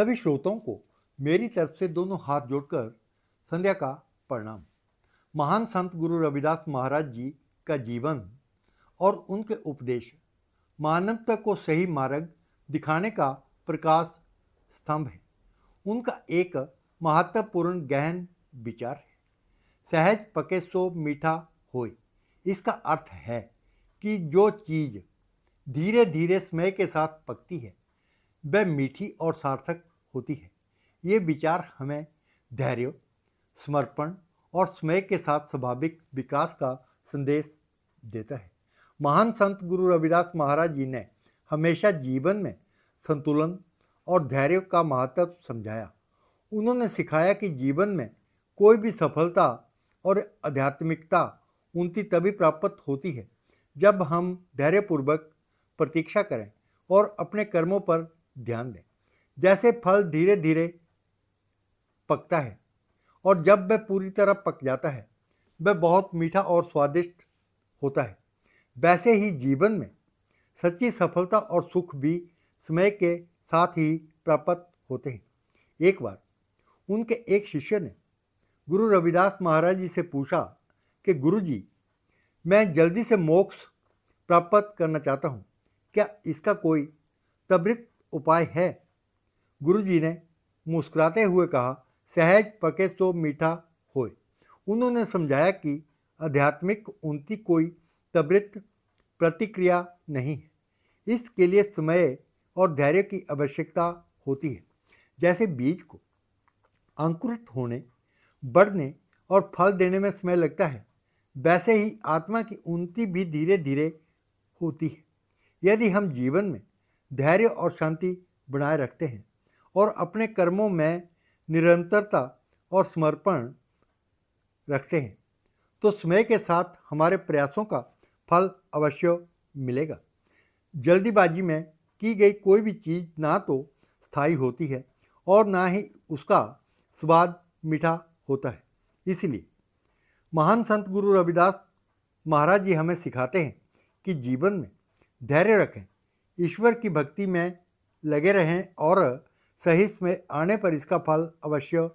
सभी श्रोताओं को मेरी तरफ से दोनों हाथ जोड़कर संध्या का प्रणाम महान संत गुरु रविदास महाराज जी का जीवन और उनके उपदेश मानवता को सही मार्ग दिखाने का प्रकाश स्तंभ है उनका एक महत्वपूर्ण गहन विचार है सहज पके सो मीठा होए इसका अर्थ है कि जो चीज़ धीरे धीरे समय के साथ पकती है वह मीठी और सार्थक होती है ये विचार हमें धैर्य समर्पण और स्मय के साथ स्वाभाविक विकास का संदेश देता है महान संत गुरु रविदास महाराज जी ने हमेशा जीवन में संतुलन और धैर्य का महत्व समझाया उन्होंने सिखाया कि जीवन में कोई भी सफलता और आध्यात्मिकता उन्नति तभी प्राप्त होती है जब हम धैर्यपूर्वक प्रतीक्षा करें और अपने कर्मों पर ध्यान दें जैसे फल धीरे धीरे पकता है और जब वह पूरी तरह पक जाता है वह बहुत मीठा और स्वादिष्ट होता है वैसे ही जीवन में सच्ची सफलता और सुख भी समय के साथ ही प्राप्त होते हैं एक बार उनके एक शिष्य ने गुरु रविदास महाराज जी से पूछा कि गुरु जी मैं जल्दी से मोक्ष प्राप्त करना चाहता हूँ क्या इसका कोई त्वरित उपाय है गुरुजी ने मुस्कुराते हुए कहा सहज पके तो मीठा होए उन्होंने समझाया कि आध्यात्मिक उन्नति कोई त्वरित प्रतिक्रिया नहीं है इसके लिए समय और धैर्य की आवश्यकता होती है जैसे बीज को अंकुरित होने बढ़ने और फल देने में समय लगता है वैसे ही आत्मा की उन्नति भी धीरे धीरे होती है यदि हम जीवन में धैर्य और शांति बनाए रखते हैं और अपने कर्मों में निरंतरता और समर्पण रखते हैं तो समय के साथ हमारे प्रयासों का फल अवश्य मिलेगा जल्दीबाजी में की गई कोई भी चीज़ ना तो स्थायी होती है और ना ही उसका स्वाद मीठा होता है इसलिए महान संत गुरु रविदास महाराज जी हमें सिखाते हैं कि जीवन में धैर्य रखें ईश्वर की भक्ति में लगे रहें और सही समय आने पर इसका फल अवश्य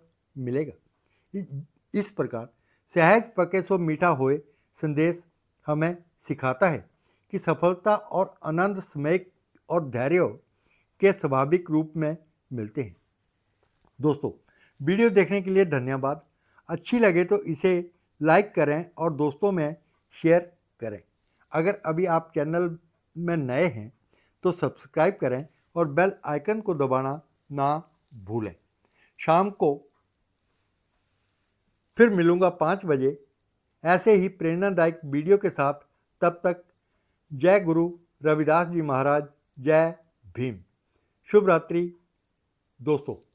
मिलेगा इस प्रकार सहज पके सो मीठा होए संदेश हमें सिखाता है कि सफलता और आनंद समय और धैर्य के स्वाभाविक रूप में मिलते हैं दोस्तों वीडियो देखने के लिए धन्यवाद अच्छी लगे तो इसे लाइक करें और दोस्तों में शेयर करें अगर अभी आप चैनल में नए हैं तो सब्सक्राइब करें और बेल आइकन को दबाना ना भूलें शाम को फिर मिलूंगा पाँच बजे ऐसे ही प्रेरणादायक वीडियो के साथ तब तक जय गुरु रविदास जी महाराज जय भीम शुभ रात्रि दोस्तों